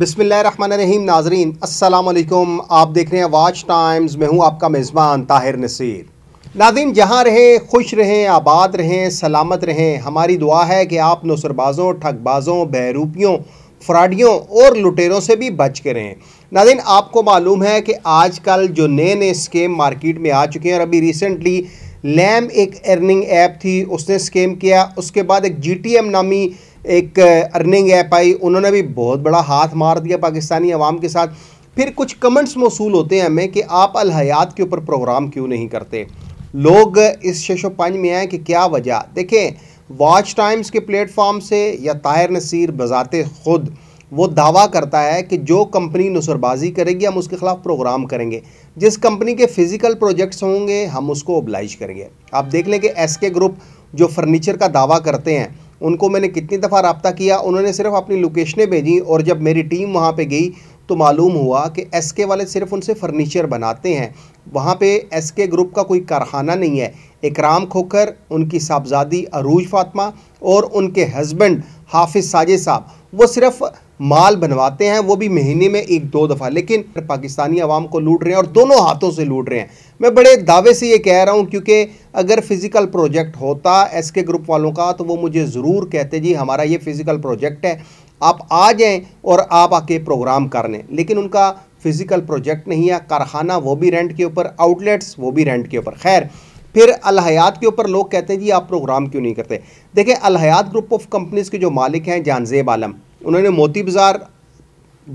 रहीम नाजरीन असलकुम आप देख रहे हैं वाच टाइम्स मैं हूँ आपका मेज़बान ताहिर नसीर नादिन जहाँ रहें खुश रहें आबाद रहें सलामत रहें हमारी दुआ है कि आप नसरबाज़ों ठगबाज़ों बहरूपियों फ्राडियों और लुटेरों से भी बच के रहें नादिन आपको मालूम है कि आज कल जो नए नए स्केम मार्केट में आ चुके हैं और अभी रिसेंटली लैम एक अर्निंग ऐप थी उसने स्कीम किया उसके बाद एक जी नामी एक अर्निंग ऐप आई उन्होंने भी बहुत बड़ा हाथ मार दिया पाकिस्तानी आवाम के साथ फिर कुछ कमेंट्स मौसू होते हैं हमें कि आप अलहयात के ऊपर प्रोग्राम क्यों नहीं करते लोग इस शशो पंज में आए कि क्या वजह देखें वॉच टाइम्स के प्लेटफॉर्म से या ताहिर नसीर बजाते खुद वो दावा करता है कि जो कंपनी नुसरबाजी करेगी हम उसके ख़िलाफ़ प्रोग्राम करेंगे जिस कंपनी के फ़िज़िकल प्रोजेक्ट्स होंगे हम उसको ओबलाइज करेंगे आप देख लें कि एस के ग्रुप जो फर्नीचर का दावा करते हैं उनको मैंने कितनी दफ़ा रबता किया उन्होंने सिर्फ अपनी लोकेशनें भेजी और जब मेरी टीम वहाँ पर गई तो मालूम हुआ कि एस के वाले सिर्फ उनसे फ़र्नीचर बनाते हैं वहाँ पे एस के ग्रुप का कोई कारखाना नहीं है इकराम खोखर उनकी साहबजादी अरूज फातमा और उनके हस्बैंड हाफिज साजे साहब वो सिर्फ माल बनवाते हैं वो भी महीने में एक दो दफ़ा लेकिन पाकिस्तानी आवाम को लूट रहे हैं और दोनों हाथों से लूट रहे हैं मैं बड़े दावे से ये कह रहा हूँ क्योंकि अगर फिज़िकल प्रोजेक्ट होता एस के ग्रुप वालों का तो वो मुझे ज़रूर कहते जी हमारा ये फ़िज़िकल प्रोजेक्ट है आप आ जाएँ और आप आके प्रोग्राम कर लें लेकिन उनका फ़िज़िकल प्रोजेक्ट नहीं है कारखाना वो भी रेंट के ऊपर आउटलेट्स वो भी रेंट के ऊपर खैर फिर अलहयात के ऊपर लोग कहते हैं जी आप प्रोग्राम क्यों नहीं करते देखिए अलहयात ग्रुप ऑफ कंपनीज़ के जो मालिक हैं जानजेब आलम उन्होंने मोती बाज़ार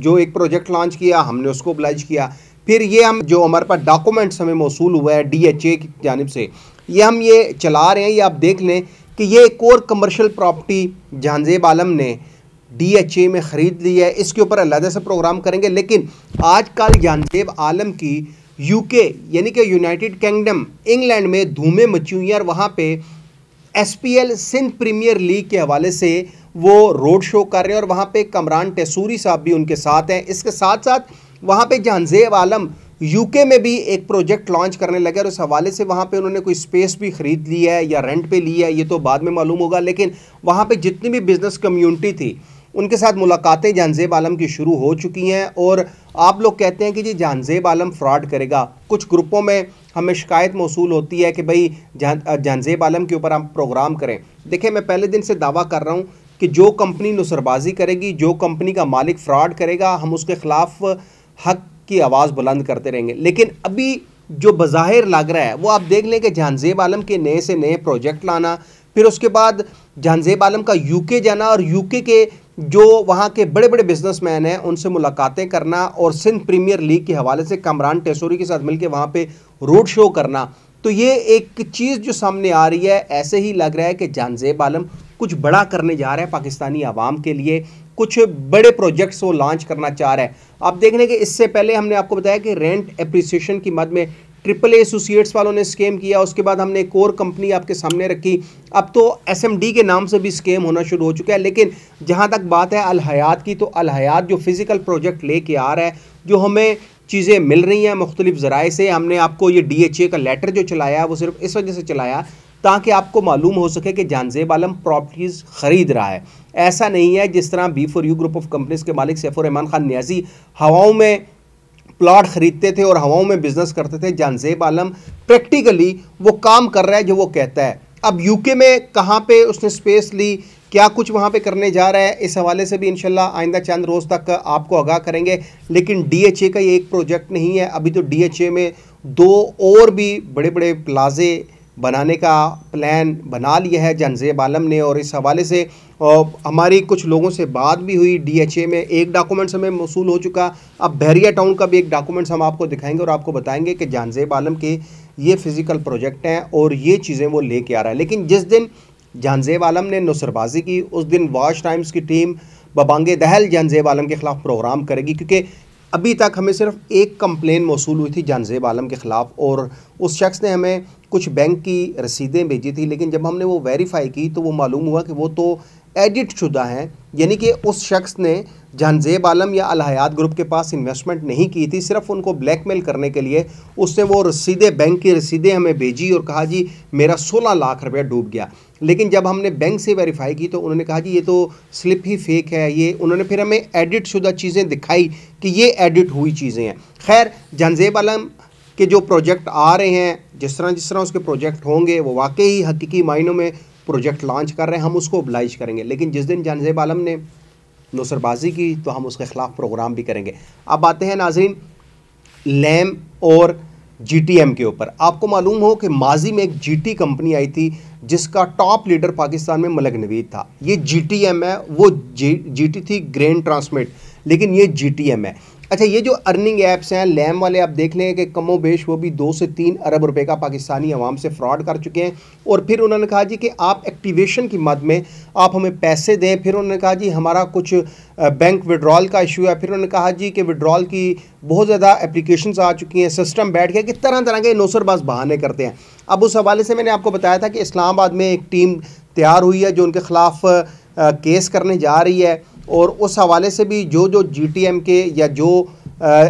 जो एक प्रोजेक्ट लॉन्च किया हमने उसको ब्लाइज किया फिर ये हम जो हमारे पास डॉक्यूमेंट्स हमें मौसू हुआ है डी एच ए की जानब से ये हम ये चला रहे हैं ये आप देख लें कि ये एक और कमर्शल प्रॉपर्टी जहानजेब आलम ने डी एच ए में ख़रीद ली है इसके ऊपर अलहदा से प्रोग्राम करेंगे लेकिन आज कल जहानजेब आलम की यूके यानी कि यूनाइटेड किंगडम इंग्लैंड में धूमे मची हुई और वहाँ पे S P L Sindh premier league के हवाले से वो रोड शो कर रहे हैं और वहाँ पे कमरान टेसूरी साहब भी उनके साथ हैं इसके साथ साथ वहाँ पे जहानजेब आलम यूके में भी एक प्रोजेक्ट लॉन्च करने लगे और उस हवाले से वहाँ पे उन्होंने कोई स्पेस भी ख़रीद लिया है या रेंट पे लिया है ये तो बाद में मालूम होगा लेकिन वहाँ पे जितनी भी बिज़नेस कम्युनिटी थी उनके साथ मुलाकातें जानजेब आलम की शुरू हो चुकी हैं और आप लोग कहते हैं कि जी जानजेब आलम फ्रॉड करेगा कुछ ग्रुपों में हमें शिकायत मौसू होती है कि भाई जान जानजेब आलम के ऊपर हम प्रोग्राम करें देखिए मैं पहले दिन से दावा कर रहा हूँ कि जो कंपनी नुसरबाजी करेगी जो कंपनी का मालिक फ्रॉड करेगा हम उसके ख़िलाफ़ हक की आवाज़ बुलंद करते रहेंगे लेकिन अभी जो बज़ाहिर लग रहा है वो आप देख लें कि जानजेब आलम के नए से नए प्रोजेक्ट लाना फिर उसके बाद जानजेब आलम का यूके जाना और यूके के जो वहाँ के बड़े बड़े बिजनेसमैन हैं उनसे मुलाकातें करना और सिंध प्रीमियर लीग के हवाले से कमरान टेसोरी के साथ मिलकर वहाँ पे रोड शो करना तो ये एक चीज़ जो सामने आ रही है ऐसे ही लग रहा है कि जानजेब आलम कुछ बड़ा करने जा रहा है पाकिस्तानी आवाम के लिए कुछ बड़े प्रोजेक्ट्स वो लॉन्च करना चाह रहा है आप देख लें कि इससे पहले हमने आपको बताया कि रेंट अप्रिसिएशन की मद में ट्रिपल एसोसिएट्स वालों ने स्कैम किया उसके बाद हमने एक और कंपनी आपके सामने रखी अब तो एस के नाम से भी स्कैम होना शुरू हो चुका है लेकिन जहाँ तक बात है अलहयात की तो अलहयात जो फिज़िकल प्रोजेक्ट लेके आ रहा है जो हमें चीज़ें मिल रही हैं मुख्तलिफ ज़राए से हमने आपको ये डी का लेटर जो चलाया वो सिर्फ इस वजह से चलाया ताकि आपको मालूम हो सके कि जानजेब आलम प्रॉपर्टीज़ ख़रीद रहा है ऐसा नहीं है जिस तरह B for U group of companies के मालिक सैफ़ुररहमान खान न्याजी हवाओं में प्लाट खरीदते थे और हवाओं में बिजनेस करते थे जानजेब आलम प्रैक्टिकली वो काम कर रहा है जो वो कहता है अब यूके में कहाँ पे उसने स्पेस ली क्या कुछ वहाँ पे करने जा रहा है इस हवाले से भी इनशाला आइंदा चंद रोज़ तक आपको आगाह करेंगे लेकिन डीएचए का ये एक प्रोजेक्ट नहीं है अभी तो डीएचए में दो और भी बड़े बड़े प्लाजे बनाने का प्लान बना लिया है जनजेब आलम ने और इस हवाले से हमारी कुछ लोगों से बात भी हुई डीएचए में एक डॉक्यूमेंट्स हमें मौसू हो चुका अब बहरिया टाउन का भी एक डॉक्यूमेंट्स हम आपको दिखाएंगे और आपको बताएंगे कि जानजेब आलम के ये फिज़िकल प्रोजेक्ट हैं और ये चीज़ें वो लेके आ रहा है लेकिन जिस दिन जानजेब आलम ने नुसरबाजी की उस दिन वॉश टाइम्स की टीम बबांगे दहल जानजेब आलम के ख़िलाफ़ प्रोग्राम करेगी क्योंकि अभी तक हमें सिर्फ एक कंप्लेन मौसू हुई थी जानजेब आलम के ख़िलाफ़ और उस शख्स ने हमें कुछ बैंक की रसीदें भेजी थी लेकिन जब हमने वो वेरीफाई की तो वो मालूम हुआ कि वो तो एडिट शुदा हैं यानी कि उस शख्स ने जहानजेब आलम या अलहयात ग्रुप के पास इन्वेस्टमेंट नहीं की थी सिर्फ उनको ब्लैकमेल करने के लिए उसने वो रसीदे बैंक की रसीदे हमें भेजी और कहा जी मेरा सोलह लाख रुपया डूब गया लेकिन जब हमने बैंक से वेरीफाई की तो उन्होंने कहा जी ये तो स्लिप ही फेक है ये उन्होंने फिर हमें एडिट शुदा चीज़ें दिखाई कि ये एडिट हुई चीज़ें हैं खैर जहानजेब आलम के जो प्रोजेक्ट आ रहे हैं जिस तरह जिस तरह उसके प्रोजेक्ट होंगे वो वाकई हकीकी मायनों में प्रोजेक्ट लॉन्च कर रहे हैं हम उसको ओबलाइज करेंगे लेकिन जिस दिन जानजेब आलम ने नसरबाजी की तो हम उसके ख़िलाफ़ प्रोग्राम भी करेंगे अब आते हैं नाजरीन लैम और जीटीएम के ऊपर आपको मालूम हो कि माजी में एक जीटी कंपनी आई थी जिसका टॉप लीडर पाकिस्तान में मलक नवीद था ये जीटीएम है वो जी जीटी थी ग्रेन ट्रांसमिट लेकिन ये जीटीएम है अच्छा ये जो अर्निंग ऐप्स हैं लैम वाले आप देख लें कि कमो बेश वो भी दो से तीन अरब रुपए का पाकिस्तानी अवाम से फ्रॉड कर चुके हैं और फिर उन्होंने कहा जी कि आप एक्टिवेशन की मद में आप हमें पैसे दें फिर उन्होंने कहा जी हमारा कुछ बैंक विड्रॉल का इशू है फिर उन्होंने कहा जी कि विड्रॉल की बहुत ज़्यादा एप्लीकेशन आ चुकी हैं सिस्टम बैठ गया कि तरह तरह के नौसरबाज बहाने करते हैं अब उस हवाले से मैंने आपको बताया था कि इस्लामाबाद में एक टीम तैयार हुई है जो उनके ख़िलाफ़ केस करने जा रही है और उस हवाले से भी जो जो जी टी एम के या जो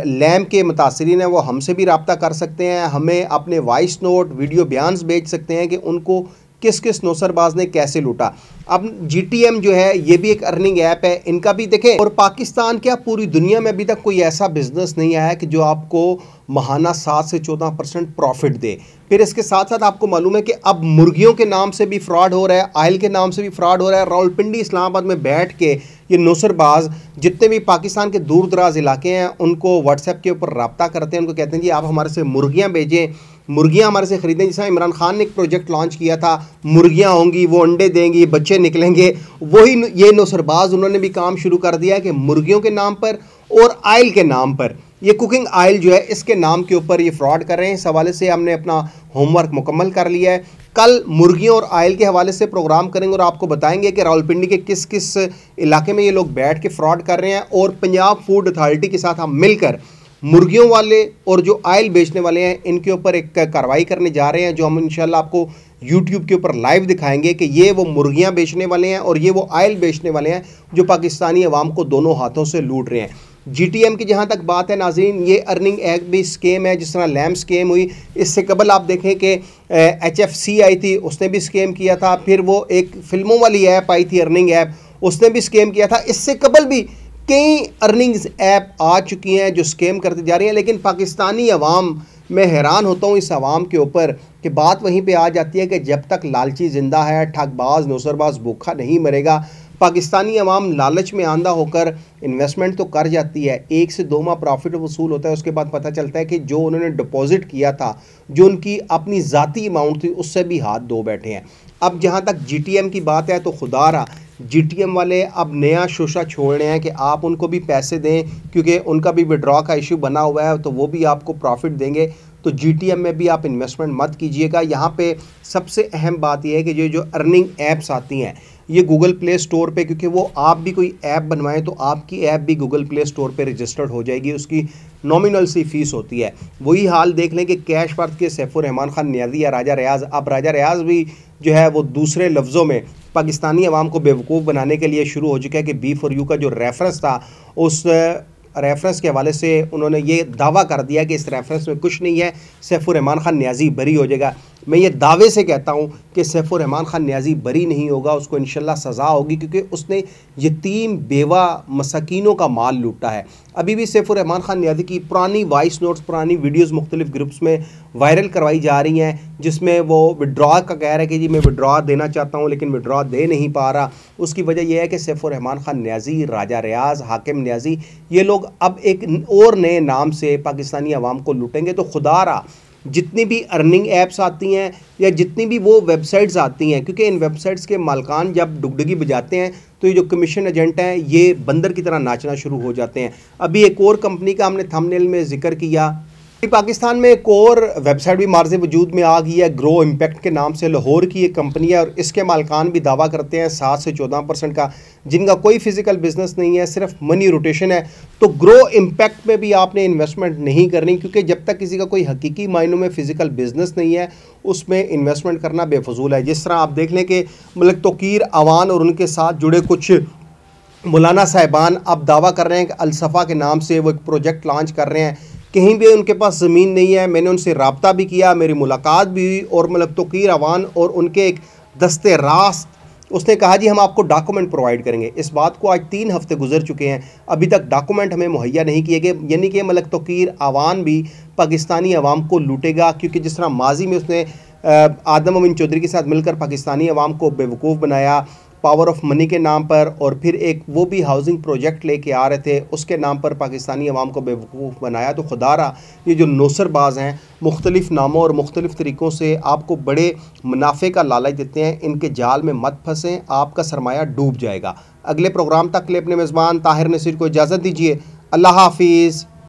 लैम के मुतासरी हैं वो हमसे भी रबता कर सकते हैं हमें अपने वॉइस नोट वीडियो बयान भेज सकते हैं कि उनको किस किस नौसरबाज ने कैसे लूटा अब जी टी एम जो है ये भी एक अर्निंग ऐप है इनका भी देखें और पाकिस्तान क्या पूरी दुनिया में अभी तक कोई ऐसा बिजनेस नहीं आया कि जो आपको महाना सात से चौदह परसेंट प्रॉफिट दे फिर इसके साथ साथ आपको मालूम है कि अब मुर्गियों के नाम से भी फ्रॉड हो रहा है आयल के नाम से भी फ्रॉड हो रहा है रावलपिंडी इस्लामाबाद में बैठ के ये नौसरबाज जितने भी पाकिस्तान के दूर दराज इलाके हैं उनको व्हाट्सएप के ऊपर रबता करते हैं उनको कहते हैं जी आप हमारे से मुर्गियाँ भेजें मुर्गियाँ हमारे से ख़रीदें जैसा इमरान खान ने एक प्रोजेक्ट लॉन्च किया था मुर्गियाँ होंगी वो अंडे देंगी बच्चे निकलेंगे वही ये नौसरबाज उन्होंने भी काम शुरू कर दिया कि मुर्गियों के नाम पर और आयल के नाम पर ये कुकिंग आयल जो है इसके नाम के ऊपर ये फ्रॉड कर रहे हैं इस हवाले से हमने अपना होमवर्क मुकम्मल कर लिया है कल मुर्गियों और आयल के हवाले से प्रोग्राम करेंगे और आपको बताएंगे कि रावलपिंडी के किस किस इलाके में ये लोग बैठ के फ्रॉड कर रहे हैं और पंजाब फूड अथॉरिटी के साथ हम मिलकर मुर्गियों वाले और जो आयल बेचने वाले हैं इनके ऊपर एक कार्रवाई करने जा रहे हैं जो हम इंशाल्लाह आपको यूट्यूब के ऊपर लाइव दिखाएंगे कि ये वो मुर्गियाँ बेचने वाले हैं और ये वो आयल बेचने वाले हैं जो पाकिस्तानी अवाम को दोनों हाथों से लूट रहे हैं जीटीएम की जहाँ तक बात है नाजीन ये अर्निंग एक्ट भी स्कीम है जिस तरह लैम स्कीम हुई इससे कबल आप देखें कि एच एफ सी आई थी उसने भी स्कीम किया था फिर वो एक फिल्मों वाली ऐप आई थी अर्निंग ऐप उसने भी स्कीम किया था इससे कबल भी कई अर्निंग्स ऐप आ चुकी हैं जो स्केम करती जा रही हैं लेकिन पाकिस्तानी अवाम मैं हैरान होता हूँ इस आवाम के ऊपर कि बात वहीं पर आ जाती है कि जब तक लालची ज़िंदा है ठगबाज नौसरबाज भूखा नहीं मरेगा पाकिस्तानी अवाम लालच में आंदा होकर इन्वेस्टमेंट तो कर जाती है एक से दो माह प्रॉफिट वसूल होता है उसके बाद पता चलता है कि जो उन्होंने डिपॉजिट किया था जो उनकी अपनी ज़ाती अमाउंट थी उससे भी हाथ धो बैठे हैं अब जहाँ तक जी की बात है तो खुदा रहा जी वाले अब नया शोशा छोड़ रहे हैं कि आप उनको भी पैसे दें क्योंकि उनका भी विड्रॉ का इशू बना हुआ है तो वो भी आपको प्रॉफिट देंगे तो जी में भी आप इन्वेस्टमेंट मत कीजिएगा यहाँ पे सबसे अहम बात यह है कि ये जो अर्निंग एप्स आती हैं ये गूगल प्ले स्टोर पे क्योंकि वो आप भी कोई ऐप बनवाएं तो आपकी ऐप भी गूगल प्ले स्टोर पे रजिस्टर्ड हो जाएगी उसकी नॉमिनल सी फीस होती है वही हाल देख लें कि कैश वर्थ के सैफुर रहमान खान न्याजी या राजा रियाज अब राजा रियाज भी जो है वो दूसरे लफ्ज़ों में पाकिस्तानी आवाम को बेवकूफ़ बनाने के लिए शुरू हो चुका है कि बी फॉर यू का जो रेफरेंस था उस रेफरेंस के हवाले से उन्होंने ये दावा कर दिया कि इस रेफरेंस में कुछ नहीं है सैफुर रहमान खान न्याजी बरी हो जाएगा मैं ये दावे से कहता हूँ कि सैफुररहमान रहमान ख़ान न्याजी बरी नहीं होगा उसको इन सज़ा होगी क्योंकि उसने यतीम बेवा मसकिनों का माल लूटा है अभी भी सैफुररहमान रहमान ख़ान न्याजी की पुरानी वॉइस नोट्स पुरानी वीडियोज़ मुख्तलिफ ग्रुप्स में वायरल करवाई जा रही हैं जिसमें वो विड्रा का कह रहा है कि जी मैं विड्रा देना चाहता हूँ लेकिन विड्रा दे नहीं पा रहा उसकी वजह यह है कि सैफुररहमान रहमान ख़ान न्याजी राजा रियाज हाकिम न्याजी ये लोग अब एक और नए नाम से पाकिस्तानी आवाम को लूटेंगे तो खुदा रहा जितनी भी अर्निंग ऐप्स आती हैं या जितनी भी वो वेबसाइट्स आती हैं क्योंकि इन वेबसाइट्स के मालकान जब डुगडगी बजाते हैं तो ये जो कमीशन एजेंट हैं ये बंदर की तरह नाचना शुरू हो जाते हैं अभी एक और कंपनी का हमने थंबनेल में जिक्र किया पाकिस्तान में एक और वेबसाइट भी मार्ज वजूद में आ गई है ग्रो इम्पैक्ट के नाम से लाहौर की एक कंपनी है और इसके मालकान भी दावा करते हैं सात से चौदह परसेंट का जिनका कोई फिजिकल बिजनेस नहीं है सिर्फ मनी रोटेशन है तो ग्रो इम्पैक्ट में भी आपने इन्वेस्टमेंट नहीं करनी क्योंकि जब तक किसी का कोई हकीकी मायनों में फिजिकल बिजनेस नहीं है उसमें इन्वेस्टमेंट करना बेफजूल है जिस तरह आप देख लें कि मलिक तोकीर अवान और उनके साथ जुड़े कुछ मौलाना साहिबान अब दावा कर रहे हैं कि अलसफ़ा के नाम से वो एक प्रोजेक्ट लॉन्च कर रहे हैं कहीं भी उनके पास ज़मीन नहीं है मैंने उनसे रबता भी किया मेरी मुलाकात भी हुई और मतलब तोकीर अवान और उनके एक दस्ते रास्त उसने कहा जी हम आपको डॉक्यूमेंट प्रोवाइड करेंगे इस बात को आज तीन हफ्ते गुजर चुके हैं अभी तक डॉक्यूमेंट हमें मुहैया नहीं किए गए यानी कि मलक मतलब तोकीर आवान भी पाकिस्तानी आवाम को लूटेगा क्योंकि जिस तरह माजी में उसने आदम अमिन चौधरी के साथ मिलकर पाकिस्तानी आवाम को बेवकूफ़ बनाया पावर ऑफ मनी के नाम पर और फिर एक वो भी हाउसिंग प्रोजेक्ट लेके आ रहे थे उसके नाम पर पाकिस्तानी अवाम को बेवकूफ़ बनाया तो खुदारा ये जो नौसरबाज हैं मुख्तलिफ़ नामों और मुख्तलिफ़ तरीक़ों से आपको बड़े मुनाफे का लालच देते हैं इनके जाल में मत फंसें आपका सरमाया डूब जाएगा अगले प्रोग्राम तक के लिए अपने मेज़बान ताहिर नसीर को इजाज़त दीजिए अल्लाह हाफिज़